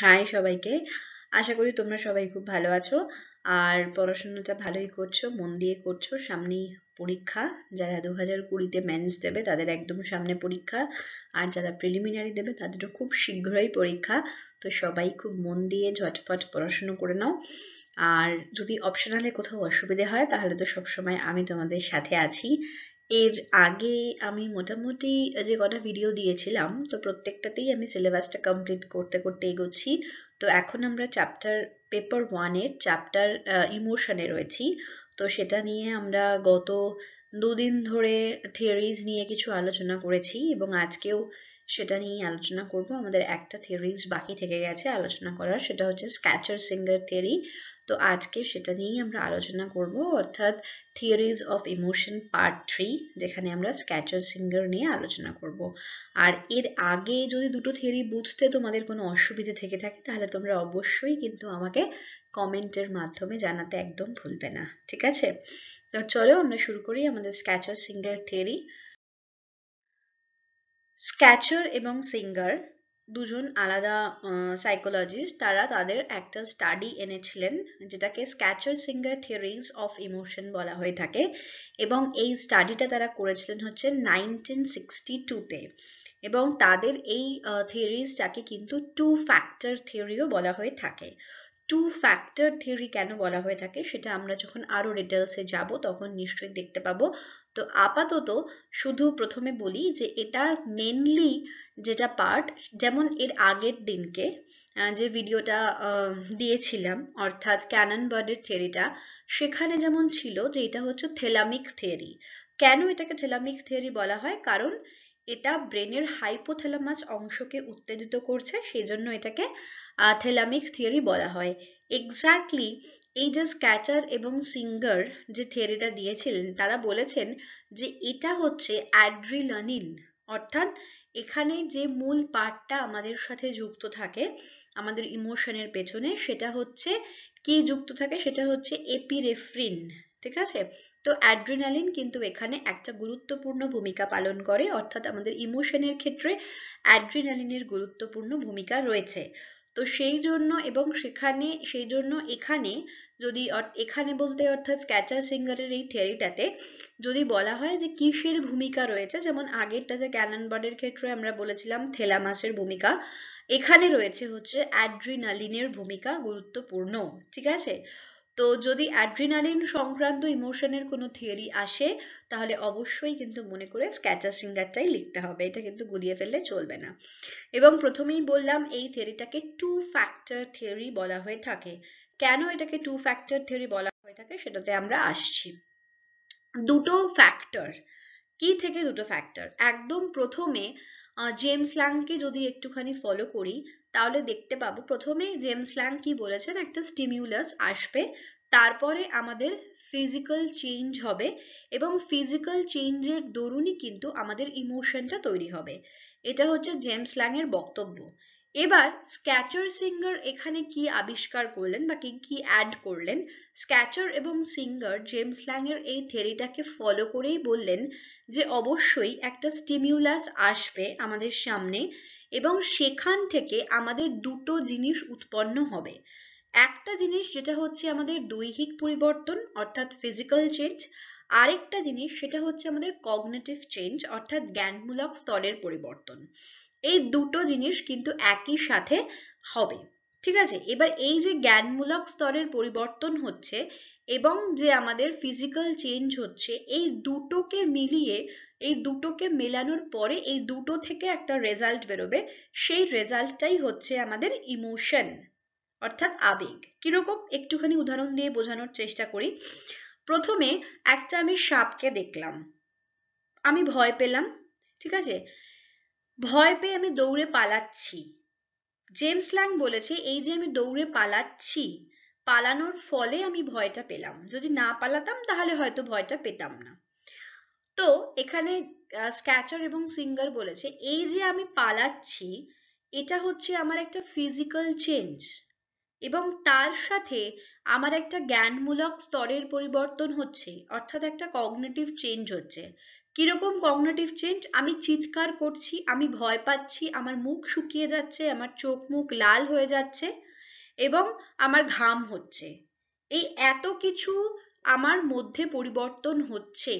high সবাইকে আশা করি তোমরা সবাই খুব ভালো আছো আর পড়াশোনাটা ভালোই করছো মন দিয়ে করছো সামনেই পরীক্ষা যারা দু হাজার কুড়িতে মেন্স দেবে তাদের একদম সামনে পরীক্ষা আর যারা প্রিলিমিনারি দেবে তাদেরও খুব শীঘ্রই পরীক্ষা তো সবাই খুব মন দিয়ে ঝটপট পড়াশুনো করে নাও আর যদি অপশনালে কোথাও অসুবিধে হয় তাহলে তো সবসময় আমি তোমাদের সাথে আছি এর আগে আমি মোটামুটি যে কটা ভিডিও দিয়েছিলাম তো প্রত্যেকটাতেই আমি সিলেবাসটা কমপ্লিট করতে করতে এগোচ্ছি তো এখন আমরা চ্যাপ্টার পেপার ওয়ানের চ্যাপ্টার ইমোশনে রয়েছি তো সেটা নিয়ে আমরা গত দুদিন ধরে থিওরিজ নিয়ে কিছু আলোচনা করেছি এবং আজকেও সেটা নিয়ে আলোচনা করব আমাদের একটা থিওরিজ বাকি থেকে গেছে আলোচনা করার সেটা হচ্ছে স্ক্যাচার সিঙ্গার থিওরি তো আজকে সেটা নিয়েই আমরা আলোচনা করব অর্থাৎ theories of emotion part three যেখানে আমরা স্ক্যাচার সিঙ্গার নিয়ে আলোচনা করব আর এর আগে যদি দুটো থিওরি বুঝতে তোমাদের কোনো অসুবিধে থেকে থাকে তাহলে তোমরা অবশ্যই কিন্তু আমাকে কমেন্টের মাধ্যমে জানাতে একদম ভুলবে না ঠিক আছে তো চলো আমরা শুরু করি আমাদের স্ক্যাচার সিঙ্গার থিওরি স্ক্যাচার এবং সিঙ্গার দুজন আলাদা সাইকোলজিস্ট তারা তাদের একটা স্টাডি এনেছিলেন যেটাকে Schachter Singer theories of emotion বলা হয়ে থাকে এবং এই স্টাডিটা তারা করেছিলেন হচ্ছে নাইনটিন সিক্সটি টুতে এবং তাদের এই থিওরিজটাকে কিন্তু টু ফ্যাক্টর থিওরিও বলা হয়ে থাকে টু ফ্যাক্টর থিওরি কেন বলা হয়ে থাকে সেটা আমরা যখন আরও ডিটেলসে যাব তখন নিশ্চয়ই দেখতে পাবো তো আপাতত শুধু প্রথমে বলি যে এটার মেনলি যেটা পার্ট যেমন এর আগের দিনকে যে ভিডিওটা দিয়েছিলাম অর্থাৎ ক্যানন বার্ডের থিয়েরিটা সেখানে যেমন ছিল যে এটা হচ্ছে থেলামিক থিওরি কেন এটাকে থেলামিক থিওরি বলা হয় কারণ এটা ব্রেনের হাইপোথেলামাস অংশকে উত্তেজিত করছে সেই জন্য এটাকে থ্যালামিক থিওরি বলা হয় এক্স্যাক্টলি এই যে স্ক্যাচার এবং সিঙ্গার যে থিওরিটা দিয়েছিলেন তারা বলেছেন যে এটা হচ্ছে অ্যাড্রিলানিন অর্থাৎ এখানে যে মূল পার্টটা আমাদের সাথে যুক্ত থাকে আমাদের ইমোশনের পেছনে সেটা হচ্ছে কি যুক্ত থাকে সেটা হচ্ছে এপিরেফ্রিন ঠিক আছে তো অ্যাড্রিনালিন কিন্তু এখানে একটা গুরুত্বপূর্ণ ভূমিকা পালন করে অর্থাৎ আমাদের ইমোশনের ক্ষেত্রে অ্যাড্রিনালিনের গুরুত্বপূর্ণ ভূমিকা রয়েছে তো সেই জন্য এবং সেখানে সেই জন্য এখানে যদি এখানে বলতে অর্থাৎ স্ক্যাচার সিঙ্গারের এই থিয়ারিটাতে যদি বলা হয় যে কিসের ভূমিকা রয়েছে যেমন আগেরটাতে ক্যানন বডের ক্ষেত্রে আমরা বলেছিলাম থেলামাসের ভূমিকা এখানে রয়েছে হচ্ছে অ্যাড্রিনালিনের ভূমিকা গুরুত্বপূর্ণ ঠিক আছে তো যদি অ্যাড্রিনালিন সংক্রান্ত ইমোশনের কোনো থিওরি আসে তাহলে অবশ্যই কিন্তু মনে করে স্ক্যাচার সিঙ্গারটাই লিখতে হবে এটা কিন্তু গুলিয়ে ফেললে চলবে না এবং প্রথমেই বললাম এই থিওরিটাকে টু ফ্যাক্টর থিওরি বলা হয়ে থাকে কেন এটাকে টু ফ্যাক্টর থিওরি বলা হয়ে থাকে সেটাতে আমরা আসছি দুটো ফ্যাক্টর কি থেকে দুটো ফ্যাক্টর একদম প্রথমে জেমস ল্যাংকে যদি একটুখানি ফলো করি তাহলে দেখতে পাবো প্রথমে জেমস ল্যাং কি বলেছেন একটা স্টিমিউলাস আসবে তারপরে আমাদের ফিজিক্যাল চেঞ্জ হবে এবং ফিজিক্যাল চেঞ্জের দরুনই কিন্তু আমাদের ইমোশনটা তৈরি হবে এটা হচ্ছে জেমস ল্যাং এর বক্তব্য এবার স্ক্যাচার সিঙ্গার এখানে কি আবিষ্কার করলেন বা কি কি অ্যাড করলেন স্ক্যাচার এবং সিঙ্গার জেমস ল্যাং এর এই থেরিটাকে ফলো করেই বললেন যে অবশ্যই একটা স্টিমিউলাস আসবে আমাদের সামনে এবং সেখান থেকে আমাদের দুটো জিনিস উৎপন্ন হবে একটা জিনিস যেটা হচ্ছে আমাদের দৈহিক পরিবর্তন অর্থাৎ ফিজিক্যাল চেঞ্জ আরেকটা জিনিস সেটা হচ্ছে আমাদের কগনেটিভ চেঞ্জ অর্থাৎ জ্ঞানমূলক স্তরের পরিবর্তন এই দুটো জিনিস কিন্তু একই সাথে হবে ঠিক আছে এবার এই যে জ্ঞানমূলক স্তরের পরিবর্তন হচ্ছে এবং যে আমাদের ফিজিক্যাল চেঞ্জ হচ্ছে এই দুটোকে মিলিয়ে এই দুটোকে মেলানোর পরে এই দুটো থেকে একটা রেজাল্ট বেরোবে সেই রেজাল্টটাই হচ্ছে আমাদের ইমোশন অর্থাৎ আবেগ কিরকম একটুখানি উদাহরণ দিয়ে বোঝানোর চেষ্টা করি প্রথমে একটা আমি সাপকে দেখলাম আমি ভয় পেলাম ঠিক আছে ভয় পেয়ে আমি দৌড়ে পালাচ্ছি জেমস ল্যাং বলেছে এই যে আমি দৌড়ে পালাচ্ছি পালানোর ফলে আমি ভয়টা পেলাম যদি না পালাতাম তাহলে হয়তো ভয়টা পেতাম না তো এখানে স্ক্যাচার এবং সিঙ্গার বলেছে এই যে আমি পালাচ্ছি এটা হচ্ছে আমার একটা ফিজিক্যাল চেঞ্জ এবং তার সাথে আমার একটা জ্ঞানমূলক স্তরের পরিবর্তন হচ্ছে অর্থাৎ একটা কগনেটিভ চেঞ্জ হচ্ছে কিরকম কগনেটিভ চেঞ্জ আমি চিৎকার করছি আমি ভয় পাচ্ছি আমার মুখ শুকিয়ে যাচ্ছে আমার চোখ মুখ লাল হয়ে যাচ্ছে এবং আমার ঘাম হচ্ছে এই এত কিছু আমার মধ্যে পরিবর্তন হচ্ছে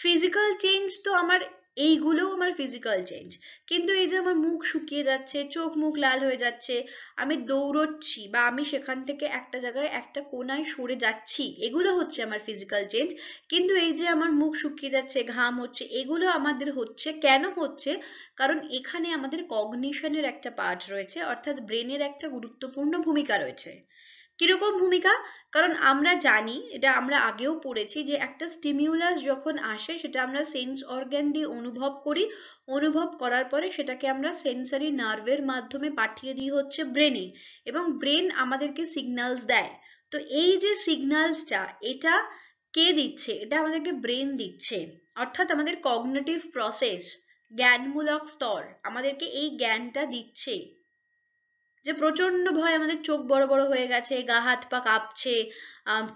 ফিজিক্যাল চেঞ্জ তো আমার এইগুলোও আমার ফিজিক্যাল চেঞ্জ কিন্তু এই যে আমার মুখ শুকিয়ে যাচ্ছে চোখ মুখ লাল হয়ে যাচ্ছে আমি দৌড়চ্ছি বা আমি সেখান থেকে একটা জায়গায় একটা কোনায় সরে যাচ্ছি এগুলো হচ্ছে আমার ফিজিক্যাল চেঞ্জ কিন্তু এই যে আমার মুখ শুকিয়ে যাচ্ছে ঘাম হচ্ছে এগুলো আমাদের হচ্ছে কেন হচ্ছে কারণ এখানে আমাদের কগনিশনের একটা পার্ট রয়েছে অর্থাৎ ব্রেনের একটা গুরুত্বপূর্ণ ভূমিকা রয়েছে কিরকম ভূমিকা কারণ আমরা জানি এটা আমরা আগেও পড়েছি যে একটা স্টিমিউলাস যখন আসে সেটা আমরা সেন্স অর্গ্যান দিয়ে অনুভব করি অনুভব করার পরে সেটাকে আমরা সেন্সারি নার্ভের মাধ্যমে পাঠিয়ে দিই হচ্ছে ব্রেনে এবং ব্রেন আমাদেরকে সিগন্যালস দেয় তো এই যে সিগন্যালসটা এটা কে দিচ্ছে এটা আমাদেরকে ব্রেন দিচ্ছে অর্থাৎ আমাদের কগনেটিভ প্রসেস জ্ঞানমূলক স্তর আমাদেরকে এই জ্ঞানটা দিচ্ছে যে প্রচন্ড ভয় আমাদের চোখ বড় বড় হয়ে গেছে গা হাত পা কাঁপছে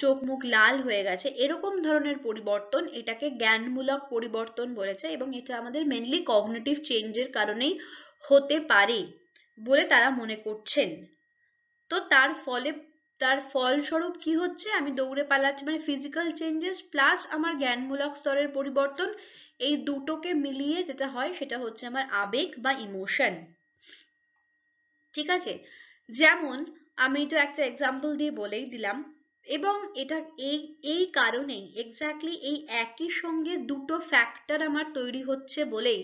চোখ মুখ লাল হয়ে গেছে এরকম ধরনের পরিবর্তন এটাকে জ্ঞানমূলক পরিবর্তন বলেছে এবং এটা আমাদের মেনলি কগনেটিভ চেঞ্জের কারণেই হতে পারে বলে তারা মনে করছেন তো তার ফলে তার ফলস্বরূপ কি হচ্ছে আমি দৌড়ে পালাচ্ছি মানে ফিজিক্যাল চেঞ্জেস প্লাস আমার জ্ঞানমূলক স্তরের পরিবর্তন এই দুটোকে মিলিয়ে যেটা হয় সেটা হচ্ছে আমার আবেগ বা ইমোশন ঠিক আছে যেমন আমি তো একটা এক্সাম্পল দিয়ে বলেই দিলাম এবং এটা এই এই কারণেই এক্স্যাক্টলি এই একই সঙ্গে দুটো ফ্যাক্টর আমার তৈরি হচ্ছে বলেই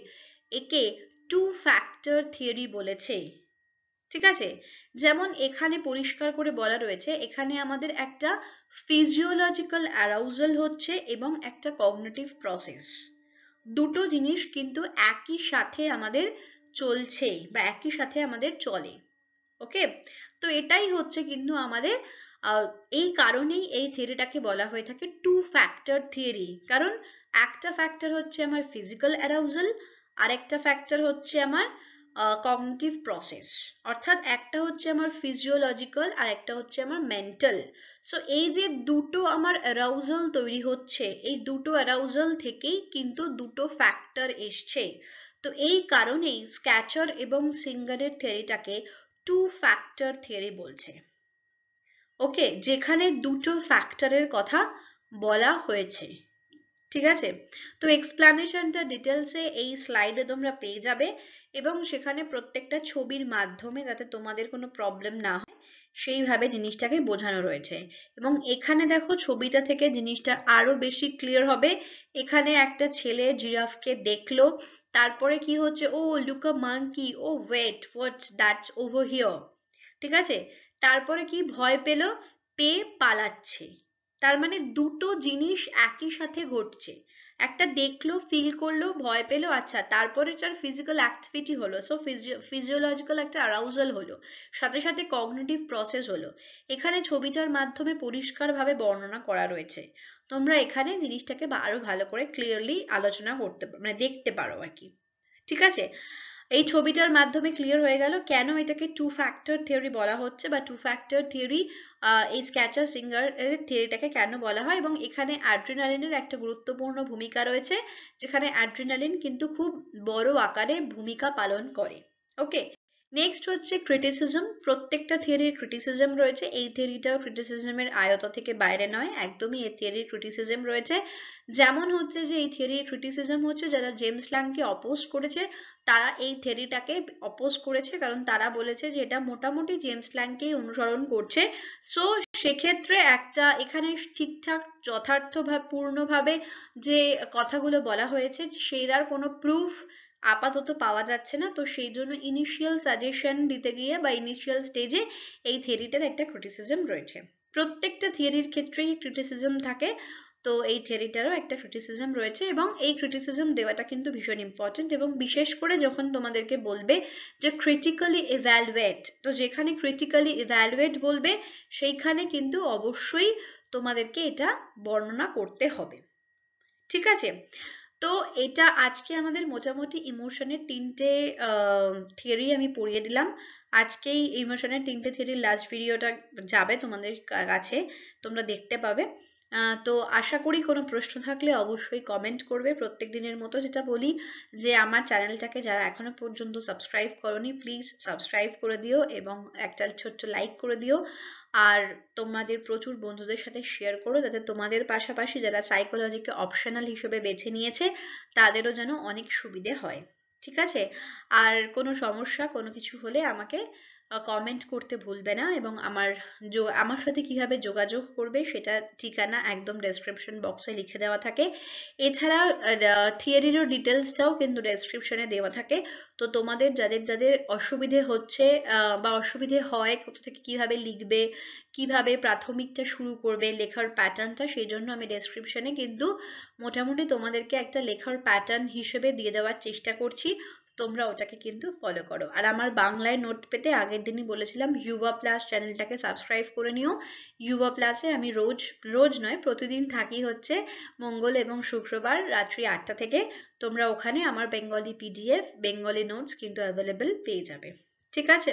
একে টু ফ্যাক্টর থিওরি বলেছে ঠিক আছে যেমন এখানে পরিষ্কার করে বলা রয়েছে এখানে আমাদের একটা ফিজিওলজিক্যাল অ্যারাউজাল হচ্ছে এবং একটা কগনেটিভ প্রসেস দুটো জিনিস কিন্তু একই সাথে আমাদের চলছেই বা একই সাথে আমাদের চলে ওকে তো এটাই হচ্ছে কিন্তু আমাদের এই কারণেই এই থিওরিটাকে বলা হয়ে থাকে টু ফ্যাক্টর থিওরি কারণ একটা ফ্যাক্টর হচ্ছে আমার ফিজিক্যাল অ্যারাউজাল আর একটা ফ্যাক্টর হচ্ছে আমার কগনিটিভ প্রসেস অর্থাৎ একটা হচ্ছে আমার ফিজিওলজিক্যাল আর একটা হচ্ছে আমার মেন্টাল সো এই যে দুটো আমার অ্যারাউজাল তৈরি হচ্ছে এই দুটো অ্যারাউজাল থেকেই কিন্তু দুটো ফ্যাক্টর এসছে তো এই কারণেই স্ক্যাচার এবং সিঙ্গারের থিওরিটাকে টু ফ্যাক্টর থিওরি বলছে ওকে যেখানে দুটো ফ্যাক্টরের কথা বলা হয়েছে ঠিক আছে তো এক্সপ্লানেশনটা ডিটেলসে এই স্লাইডে তোমরা পেয়ে যাবে এবং সেখানে প্রত্যেকটা ছবির মাধ্যমে যাতে তোমাদের কোনো প্রবলেম না হয় সেইভাবে জিনিসটাকে বোঝানো রয়েছে এবং এখানে দেখো ছবিটা থেকে জিনিসটা আরো বেশি ক্লিয়ার হবে এখানে একটা ছেলে জিরাফকে দেখলো তারপরে কি হচ্ছে oh look a monkey oh wait what's that's over here ঠিক আছে তারপরে কি ভয় পেল পেয়ে পালাচ্ছে তার মানে দুটো জিনিস একই সাথে ঘটছে একটা দেখলো feel করলো ভয় পেলো আচ্ছা তারপরে তার physical activity হলো so physiological একটা arousal হলো সাথে সাথে cognitive process হলো এখানে ছবিটার মাধ্যমে পরিষ্কার ভাবে বর্ণনা করা রয়েছে তোমরা এখানে জিনিসটাকে আরো ভালো করে clearly আলোচনা করতে মানে দেখতে পারো আর কি ঠিক আছে এই ছবিটার মাধ্যমে ক্লিয়ার হয়ে গেল কেন এটাকে টু ফ্যাক্টর থিওরি বলা হচ্ছে বা টু ফ্যাক্টর থিওরি এই স্ক্যাচার সিঙ্গার থিওরিটাকে কেন বলা হয় এবং এখানে অ্যাড্রিনালিনের একটা গুরুত্বপূর্ণ ভূমিকা রয়েছে যেখানে অ্যাড্রিনালিন কিন্তু খুব বড় আকারে ভূমিকা পালন করে ওকে নেক্সট হচ্ছে ক্রিটিসিজম প্রত্যেকটা থিওরির ক্রিটিসিজম রয়েছে এই থিওরিটাও ক্রিটিসিজমের আয়ত থেকে বাইরে নয় একদমই এই থিওরির ক্রিটিসিজম রয়েছে যেমন হচ্ছে যে এই থিওরির ক্রিটিসিজম হচ্ছে যারা জেমস ল্যাংকে অপোজ করেছে তারা এই থিওরিটাকে অপোজ করেছে কারণ তারা বলেছে যে এটা মোটামুটি জেমস ল্যাংকেই অনুসরণ করছে সো সেক্ষেত্রে একটা এখানে ঠিকঠাক যথার্থভাবে পূর্ণভাবে যে কথাগুলো বলা হয়েছে সেটার কোনো প্রুফ আপাতত পাওয়া যাচ্ছে না তো সেই জন্য ইনিশিয়াল সাজেশন দিতে গিয়ে বা ইনিশিয়াল স্টেজে এই থিয়েরিটার একটা ক্রিটিসিজম রয়েছে প্রত্যেকটা থিয়েরির ক্ষেত্রেই ক্রিটিসিজম থাকে তো এই থিয়েরিটারও একটা ক্রিটিসিজম রয়েছে এবং এই ক্রিটিসিজম দেওয়াটা কিন্তু ভীষণ ইম্পর্টেন্ট এবং বিশেষ করে যখন তোমাদেরকে বলবে যে ক্রিটিক্যালি ইভ্যালুয়েট তো যেখানে ক্রিটিক্যালি ইভ্যালুয়েট বলবে সেইখানে কিন্তু অবশ্যই তোমাদেরকে এটা বর্ণনা করতে হবে ঠিক আছে তো এটা আজকে আমাদের মোটামুটি ইমোশনের তিনটে থিওরি আমি পড়িয়ে দিলাম আজকেই ইমোশনের তিনটে থিওরির লাস্ট ভিডিওটা যাবে তোমাদের কাছে তোমরা দেখতে পাবে তো আশা করি কোনো প্রশ্ন থাকলে অবশ্যই কমেন্ট করবে প্রত্যেক দিনের মতো যেটা বলি যে আমার চ্যানেলটাকে যারা এখনো পর্যন্ত সাবস্ক্রাইব করনি প্লিজ সাবস্ক্রাইব করে দিও এবং একটা ছোট্ট লাইক করে দিও আর তোমাদের প্রচুর বন্ধুদের সাথে শেয়ার করো যাতে তোমাদের পাশাপাশি যারা সাইকোলজিকে অপশনাল হিসেবে বেছে নিয়েছে তাদেরও যেন অনেক সুবিধে হয় ঠিক আছে আর কোনো সমস্যা কোনো কিছু হলে আমাকে কমেন্ট করতে ভুলবে না এবং আমার আমার সাথে কিভাবে যোগাযোগ করবে সেটা ঠিকানা একদম ডেসক্রিপশন বক্সে লিখে দেওয়া থাকে এছাড়া থিয়েরিরও ডিটেলসটাও কিন্তু ডেসক্রিপশনে দেওয়া থাকে তো তোমাদের যাদের যাদের অসুবিধে হচ্ছে বা অসুবিধে হয় কোথা থেকে কিভাবে লিখবে কিভাবে প্রাথমিকটা শুরু করবে লেখার প্যাটার্নটা সেই জন্য আমি ডেসক্রিপশনে কিন্তু মোটামুটি তোমাদেরকে একটা লেখার প্যাটার্ন হিসেবে দিয়ে দেওয়ার চেষ্টা করছি তোমরা ওটাকে কিন্তু ফলো করো আর আমার বাংলায় নোট পেতে আগের দিনই বলেছিলাম ইউভা প্লাস চ্যানেলটাকে সাবস্ক্রাইব করে নিও ইউভা প্লাসে আমি রোজ রোজ নয় প্রতিদিন থাকি হচ্ছে মঙ্গল এবং শুক্রবার রাত্রি আটটা থেকে তোমরা ওখানে আমার বেঙ্গলি পিডিএফ বেঙ্গলি নোটস কিন্তু অ্যাভেলেবেল পেয়ে যাবে ঠিক আছে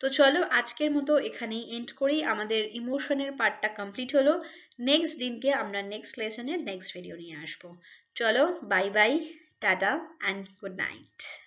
তো চলো আজকের মতো এখানেই এন্ড করি আমাদের ইমোশনের পার্টটা কমপ্লিট হলো নেক্সট দিনকে আমরা নেক্সট লেসনে নেক্সট ভিডিও নিয়ে আসবো চলো বাই বাই টাটা অ্যান্ড গুড নাইট